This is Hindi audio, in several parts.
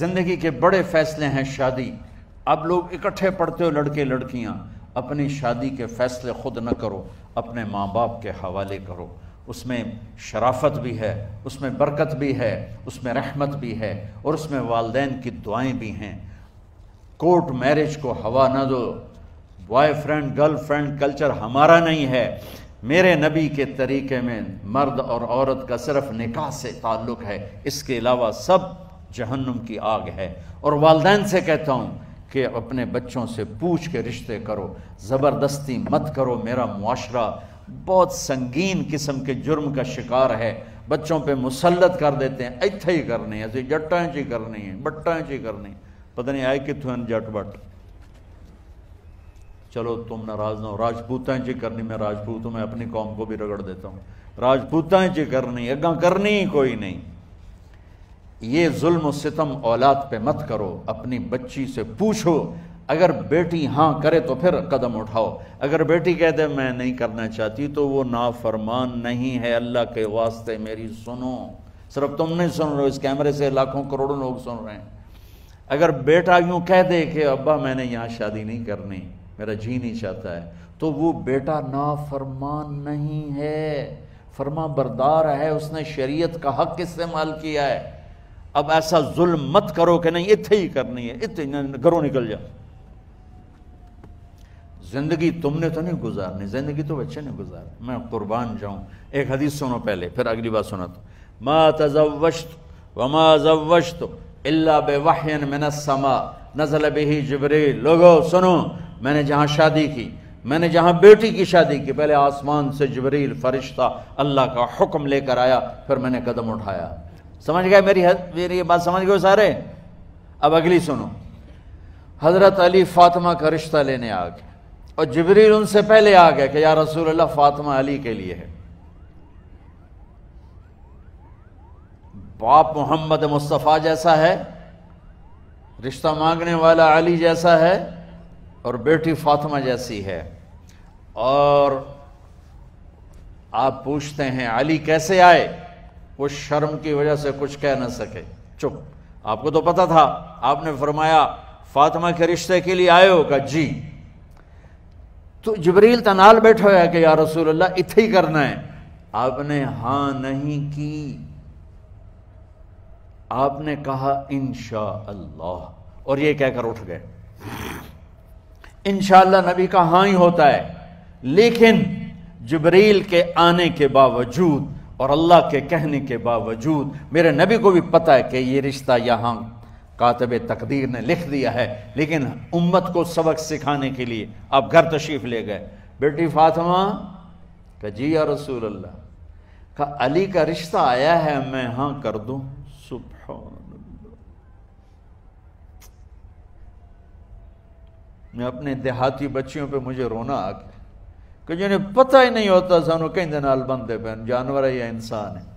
जिंदगी के बड़े फैसले हैं शादी अब लोग इकट्ठे पढ़ते हो लड़के लड़कियां अपनी शादी के फैसले खुद न करो अपने माँ बाप के हवाले करो उसमें शराफत भी है उसमें बरकत भी है उसमें रहमत भी है और उसमें वालदेन की दुआएं भी हैं कोर्ट मैरिज को हवा ना दो बॉयफ्रेंड गर्लफ्रेंड कल्चर हमारा नहीं है मेरे नबी के तरीके में मर्द और औरत का सिर्फ निकाह से ताल्लुक़ है इसके अलावा सब जहन्नुम की आग है और वालदेन से कहता हूँ कि अपने बच्चों से पूछ के रिश्ते करो ज़बरदस्ती मत करो मेरा मुआरा बहुत संगीन किस्म के जुर्म का शिकार है बच्चों पे मुसलत कर देते हैं इतना ही करनी है जट्टा ची करनी है बट्टा ची करनी पता नहीं आए कितु जट बट चलो तुम नाराज ना हो राजपूताएं जी करनी मैं राजपूत हूं मैं अपनी कौम को भी रगड़ देता हूँ राजपूताएं जी करनी अगा करनी ही कोई नहीं ये जुल्म सितम औलाद पे मत करो अपनी बच्ची से पूछो अगर बेटी हाँ करे तो फिर कदम उठाओ अगर बेटी कह दे मैं नहीं करना चाहती तो वो नाफरमान नहीं है अल्लाह के वास्ते मेरी सुनो सिर्फ तुम नहीं सुन रहे हो इस कैमरे से लाखों करोड़ों लोग सुन रहे हैं अगर बेटा यूँ कह दे कि अब्बा मैंने यहाँ शादी नहीं करनी मेरा जी नहीं चाहता है तो वो बेटा ना फरमान नहीं है फरमा बरदार है उसने शरीयत का हक इस्तेमाल किया है अब ऐसा जुल्म मत करो कि नहीं इतने ही करनी है इतने घरों निकल जाओ जिंदगी तुमने तो नहीं गुजारनी जिंदगी तो बच्चे ने गुजार मैं कुर्बान जाऊं एक हदीस सुनो पहले फिर अगली बात सुना तो मा तजवशत व मा जवशत अल्ला बेवाहन मिनसमा नजल बही जबरे लोगो सुनो मैंने जहाँ शादी की मैंने जहाँ बेटी की शादी की पहले आसमान से जबरील फरिश्ता अल्लाह का हुक्म लेकर आया फिर मैंने कदम उठाया समझ गए मेरी हद, मेरी ये बात समझ गए सारे अब अगली सुनो हज़रत अली फ़ातिमा का रिश्ता लेने आ गए और जबरील उनसे पहले आ गया कि यार रसूल अल्लाह फ़ातिमा अली के लिए है बाप मोहम्मद मुस्तफ़ा जैसा है रिश्ता मांगने वाला अली जैसा है और बेटी फातिमा जैसी है और आप पूछते हैं अली कैसे आए वो शर्म की वजह से कुछ कह ना सके चुप आपको तो पता था आपने फरमाया फातिमा के रिश्ते के लिए आए हो का जी तो जबरील तनाल बैठे हो कि या रसूल अल्लाह इत ही करना है आपने हां नहीं की आपने कहा इन अल्लाह और ये कहकर उठ गए इन नबी का हाँ ही होता है लेकिन जबरील के आने के बावजूद और अल्लाह के कहने के बावजूद मेरे नबी को भी पता है कि ये रिश्ता यहाँ कातब तकदीर ने लिख दिया है लेकिन उम्मत को सबक सिखाने के लिए आप घर तशरीफ़ ले गए बेटी फातिमा का जी या रसूल अल्लाह का अली का रिश्ता आया है मैं हाँ कर दूँ सुबह मैं अपने देहाती बच्चियों पे मुझे रोना आ गया कि जिन्हें पता ही नहीं होता सानू कहते नाल बनते पे जानवर है या इंसान है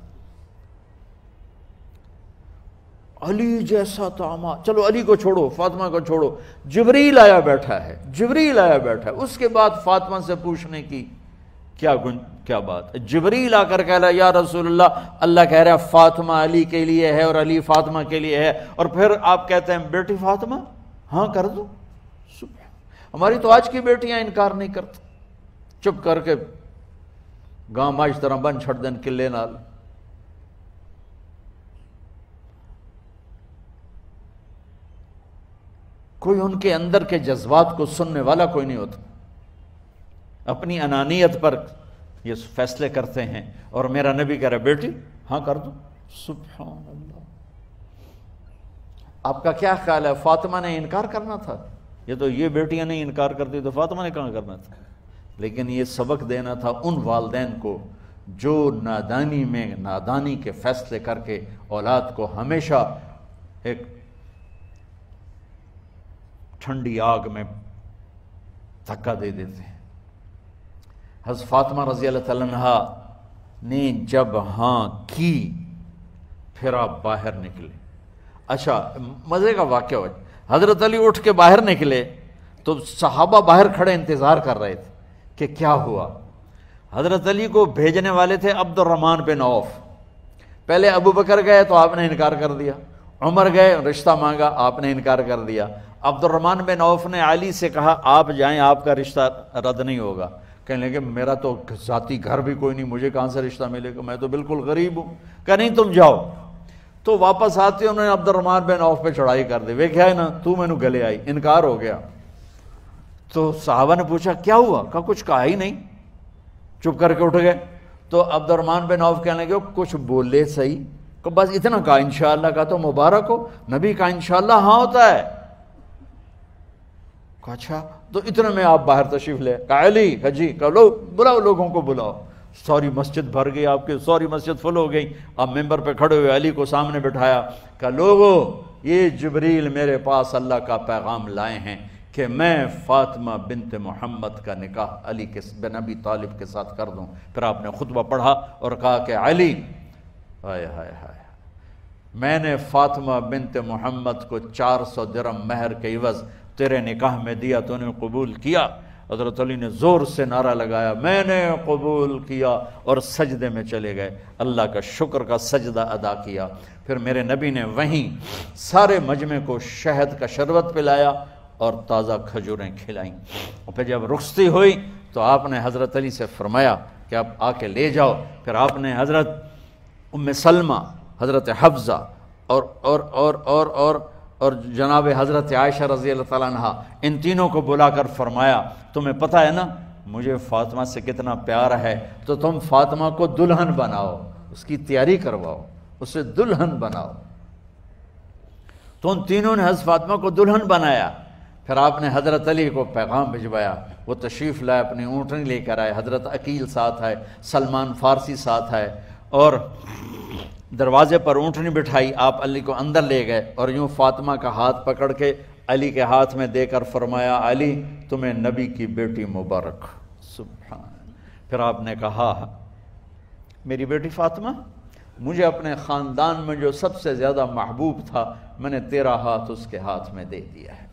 अली जैसा तामा तो चलो अली को छोड़ो फातिमा को छोड़ो जबरी लाया बैठा है जबरी लाया बैठा है उसके बाद फातिमा से पूछने की क्या गुंज क्या बात है जबरील आकर कह रहा है या रसूल्ला अल्लाह कह रहा है फातिमा अली के लिए है और अली फातिमा के लिए है और फिर आप कहते हैं बेटी फातिमा हाँ कर दो सुबह हमारी तो आज की बेटियां इनकार नहीं करती चुप करके गांव माज तरह बन छट दिन किले नाल कोई उनके अंदर के जज्बात को सुनने वाला कोई नहीं होता अपनी अनानियत पर ये फैसले करते हैं और मेरा नबी कह रहा बेटी हाँ कर दो सुबह आपका क्या ख्याल है फातिमा ने इनकार करना था ये तो ये बेटियां नहीं इनकार करती तो फातिमा ने कहाँ करना था लेकिन ये सबक देना था उन वालदेन को जो नादानी में नादानी के फैसले करके औलाद को हमेशा एक ठंडी आग में धक्का दे देते हैं हज फातमा रजी अल्लाह ने जब हाँ की फिर आप बाहर निकले अच्छा मज़े का वाक्य हज़रत अली उठ के बाहर निकले तो सहाबा बाहर खड़े इंतज़ार कर रहे थे कि क्या हुआ हज़रत अली को भेजने वाले थे अब्दुलरहमान बिन औफ पहले अबू बकर गए तो आपने इनकार कर दिया उमर गए रिश्ता मांगा आपने इनकार कर दिया अब्दुलरहमान बिन औफ ने अली से कहा आप जाएं आपका रिश्ता रद्द नहीं होगा कहने लगे मेरा तो ज़ाती घर भी कोई नहीं मुझे कहाँ से रिश्ता मिलेगा मैं तो बिल्कुल गरीब हूँ कह नहीं तुम जाओ तो वापस आते उन्होंने अब्दुलरमान बिन औफ पे चढ़ाई कर दी वे क्या है ना तू मैनू गले आई इनकार हो गया तो साहबा ने पूछा क्या हुआ का कुछ कहा ही नहीं चुप करके उठ गए तो अब्दुलरमान बिन औफ कहने लगे कुछ बोले सही को बस इतना कहा इनशाला का तो मुबारक हो नबी का इनशाला हाँ होता है अच्छा तो इतने में आप बाहर तशरीफ ले कहा अली हजी कह लो बुलाओ लोगों को बुलाओ सॉरी मस्जिद भर गई आपके सॉरी मस्जिद फुल हो गई अब मेंबर पे खड़े हुए अली को सामने बिठाया कहा लोगो ये जबरील मेरे पास अल्लाह का पैगाम लाए हैं कि मैं फातिमा बिनत मोहम्मद का निकाह अली के बिन अबी तालिब के साथ कर दूँ फिर आपने खुतबा पढ़ा और कहा कि अली हाय हाय हाय मैंने फातिमा बिनत मोहम्मद को चार सौ दरम महर के इवज़ तेरे निकाह में दिया तो उन्हें कबूल किया हज़रत अली ने ज़ोर से नारा लगाया मैंने कबूल किया और सजदे में चले गए अल्लाह का शुक्र का सजदा अदा किया फिर मेरे नबी ने वहीं सारे मजमे को शहद का शरबत पिलाया और ताज़ा खजूरें खिलाईं और फिर जब रुखती हुई तो आपने हज़रत अली से फरमाया कि आप आके ले जाओ फिर आपने हज़रत उम सलमा हज़रत हफ्ज़ा और और और और और, और और जनाब हज़रत आयशा रज़ी तह इन तीनों को बुला कर फरमाया तुम्हें पता है ना मुझे फ़ातिमा से कितना प्यार है तो तुम फ़ातिमा को दुल्हन बनाओ उसकी तैयारी करवाओ उसे दुल्हन बनाओ तो उन तीनों ने हज़ फातिमा को दुल्हन बनाया फिर आपने हज़रत अली को पैगाम भिजवाया वो तशरीफ़ लाए अपनी ऊँटनी लेकर आए हज़रत अकील साथ आए सलमान फ़ारसी साथ आए और दरवाजे पर ऊँटनी बिठाई आप अली को अंदर ले गए और यूँ फातिमा का हाथ पकड़ के अली के हाथ में देकर फरमाया अली तुम्हें नबी की बेटी मुबारक सुबह फिर आपने कहा मेरी बेटी फातिमा मुझे अपने ख़ानदान में जो सबसे ज़्यादा महबूब था मैंने तेरा हाथ उसके हाथ में दे दिया है